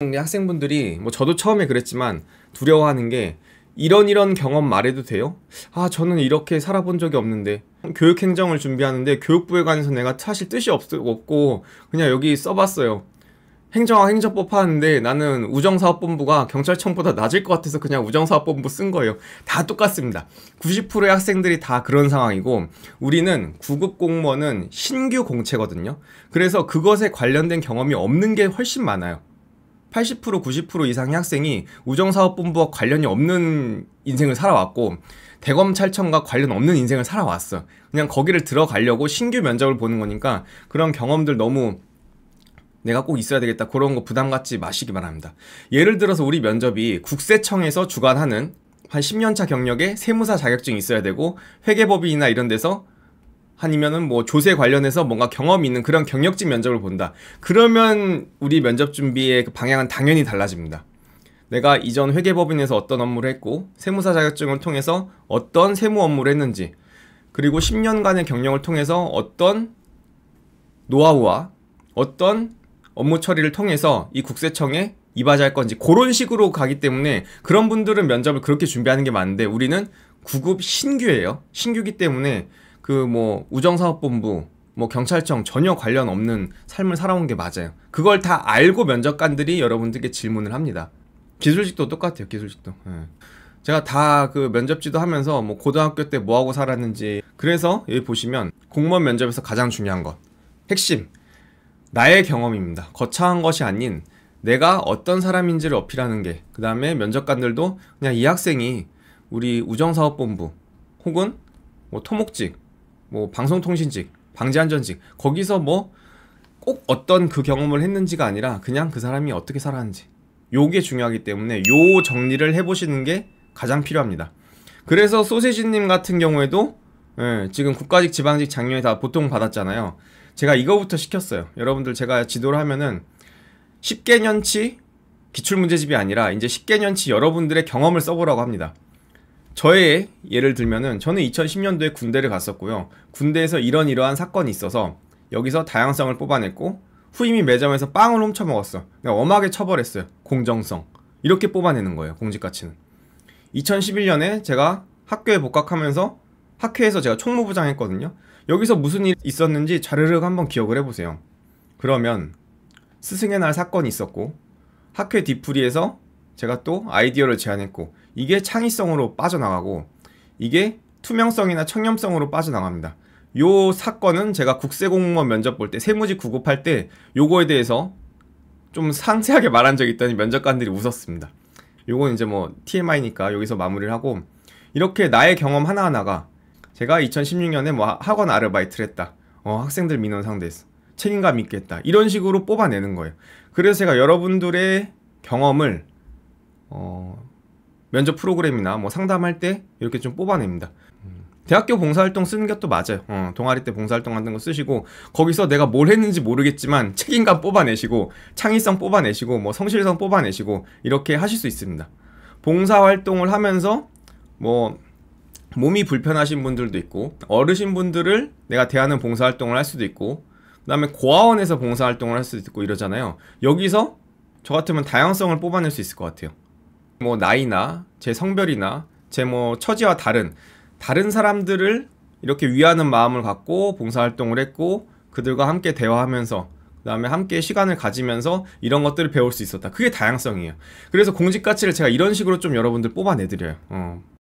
학생분들이 뭐 저도 처음에 그랬지만 두려워하는 게 이런 이런 경험 말해도 돼요? 아 저는 이렇게 살아본 적이 없는데 교육행정을 준비하는데 교육부에 관해서 내가 사실 뜻이 없, 없고 그냥 여기 써봤어요 행정학 행정법 하는데 나는 우정사업본부가 경찰청보다 낮을 것 같아서 그냥 우정사업본부 쓴 거예요 다 똑같습니다 90%의 학생들이 다 그런 상황이고 우리는 구급 공무원은 신규 공채거든요 그래서 그것에 관련된 경험이 없는 게 훨씬 많아요 80% 90% 이상의 학생이 우정사업본부와 관련이 없는 인생을 살아왔고 대검찰청과 관련 없는 인생을 살아왔어. 그냥 거기를 들어가려고 신규 면접을 보는 거니까 그런 경험들 너무 내가 꼭 있어야 되겠다 그런 거 부담 갖지 마시기 바랍니다. 예를 들어서 우리 면접이 국세청에서 주관하는 한 10년차 경력의 세무사 자격증이 있어야 되고 회계법인이나 이런 데서 아니면은 뭐 조세 관련해서 뭔가 경험이 있는 그런 경력직 면접을 본다. 그러면 우리 면접 준비의 그 방향은 당연히 달라집니다. 내가 이전 회계법인에서 어떤 업무를 했고 세무사 자격증을 통해서 어떤 세무 업무를 했는지 그리고 10년간의 경력을 통해서 어떤 노하우와 어떤 업무 처리를 통해서 이 국세청에 이바지할 건지 그런 식으로 가기 때문에 그런 분들은 면접을 그렇게 준비하는 게 맞는데 우리는 구급 신규예요. 신규기 때문에 그뭐 우정사업본부 뭐 경찰청 전혀 관련 없는 삶을 살아온 게 맞아요. 그걸 다 알고 면접관들이 여러분들께 질문을 합니다. 기술직도 똑같아요. 기술직도. 예. 제가 다 그 면접지도 하면서 뭐 고등학교 때 뭐 하고 살았는지 그래서 여기 보시면 공무원 면접에서 가장 중요한 것 핵심 나의 경험입니다. 거창한 것이 아닌 내가 어떤 사람인지를 어필하는 게 그 다음에 면접관들도 그냥 이 학생이 우리 우정사업본부 혹은 뭐 토목직 뭐 방송통신직, 방재안전직 거기서 뭐 꼭 어떤 그 경험을 했는지가 아니라 그냥 그 사람이 어떻게 살았는지 요게 중요하기 때문에 요 정리를 해보시는 게 가장 필요합니다. 그래서 소세지님 같은 경우에도 예, 지금 국가직, 지방직 작년에 다 보통 받았잖아요. 제가 이거부터 시켰어요. 여러분들 제가 지도를 하면은 10개년치 기출문제집이 아니라 이제 10개년치 여러분들의 경험을 써보라고 합니다. 저의 예를 들면은 저는 2010년도에 군대를 갔었고요. 군대에서 이런 이러한 사건이 있어서 여기서 다양성을 뽑아냈고 후임이 매점에서 빵을 훔쳐 먹었어. 그 엄하게 처벌했어요. 공정성. 이렇게 뽑아내는 거예요. 공직 가치는. 2011년에 제가 학교에 복학하면서 학회에서 제가 총무부장 했거든요. 여기서 무슨 일이 있었는지 자르륵 한번 기억을 해보세요. 그러면 스승의 날 사건이 있었고 학회 뒤풀이에서 제가 또 아이디어를 제안했고 이게 창의성으로 빠져나가고 이게 투명성이나 청렴성으로 빠져나갑니다. 요 사건은 제가 국세공무원 면접 볼 때 세무지 구급할 때 요거에 대해서 좀 상세하게 말한 적이 있더니 면접관들이 웃었습니다. 요건 이제 뭐 TMI니까 여기서 마무리를 하고 이렇게 나의 경험 하나하나가 제가 2016년에 뭐 학원 아르바이트를 했다. 어, 학생들 민원 상대했어. 책임감 있게 했다. 이런 식으로 뽑아내는 거예요. 그래서 제가 여러분들의 경험을 어, 면접 프로그램이나 뭐 상담할 때 이렇게 좀 뽑아냅니다. 대학교 봉사활동 쓰는 것도 맞아요. 어, 동아리 때 봉사활동 같은 거 쓰시고 거기서 내가 뭘 했는지 모르겠지만 책임감 뽑아내시고 창의성 뽑아내시고 뭐 성실성 뽑아내시고 이렇게 하실 수 있습니다. 봉사활동을 하면서 뭐 몸이 불편하신 분들도 있고 어르신 분들을 내가 대하는 봉사활동을 할 수도 있고 그다음에 고아원에서 봉사활동을 할 수도 있고 이러잖아요. 여기서 저 같으면 다양성을 뽑아낼 수 있을 것 같아요. 뭐 나이나 제 성별이나 제 뭐 처지와 다른 다른 사람들을 이렇게 위하는 마음을 갖고 봉사활동을 했고 그들과 함께 대화하면서 그 다음에 함께 시간을 가지면서 이런 것들을 배울 수 있었다 그게 다양성이에요 그래서 공직 가치를 제가 이런 식으로 좀 여러분들 뽑아내드려요 어.